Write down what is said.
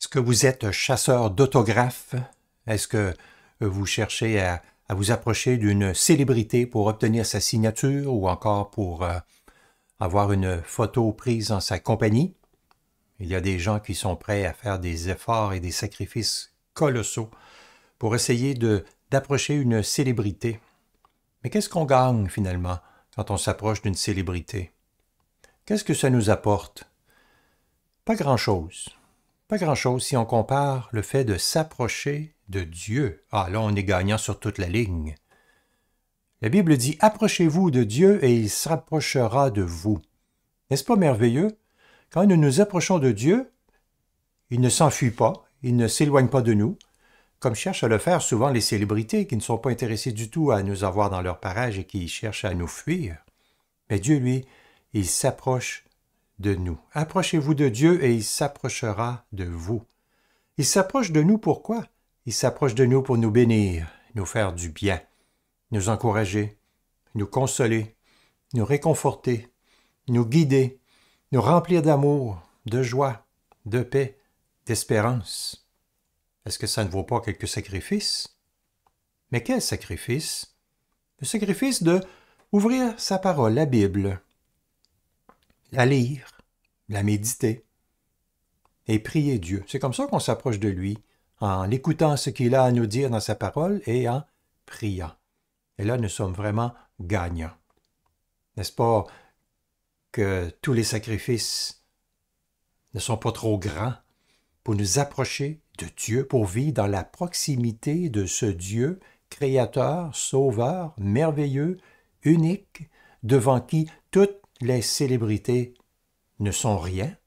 Est-ce que vous êtes chasseur d'autographes? Est-ce que euh, vous cherchez à, vous approcher d'une célébrité pour obtenir sa signature ou encore pour euh, avoir une photo prise en sa compagnie? Il y a des gens qui sont prêts à faire des efforts et des sacrifices colossaux pour essayer d'approcher une célébrité. Mais qu'est-ce qu'on gagne finalement quand on s'approche d'une célébrité? Qu'est-ce que ça nous apporte? Pas grand-chose. Pas grand-chose si on compare le fait de s'approcher de Dieu. Ah là, on est gagnant sur toute la ligne. La Bible dit Approchez-vous de Dieu et il s'approchera de vous. N'est-ce pas merveilleux Quand nous nous approchons de Dieu, il ne s'enfuit pas, il ne s'éloigne pas de nous, comme cherchent à le faire souvent les célébrités qui ne sont pas intéressées du tout à nous avoir dans leur parage et qui cherchent à nous fuir. Mais Dieu, lui, il s'approche de nous. Approchez-vous de Dieu et il s'approchera de vous. Il s'approche de nous pourquoi Il s'approche de nous pour nous bénir, nous faire du bien, nous encourager, nous consoler, nous réconforter, nous guider, nous remplir d'amour, de joie, de paix, d'espérance. Est-ce que ça ne vaut pas quelques sacrifices Mais quel sacrifice Le sacrifice de ouvrir sa parole, la Bible, la lire, la méditer et prier Dieu. C'est comme ça qu'on s'approche de lui, en l'écoutant ce qu'il a à nous dire dans sa parole et en priant. Et là, nous sommes vraiment gagnants. N'est-ce pas que tous les sacrifices ne sont pas trop grands pour nous approcher de Dieu, pour vivre dans la proximité de ce Dieu créateur, sauveur, merveilleux, unique, devant qui toute les célébrités ne sont rien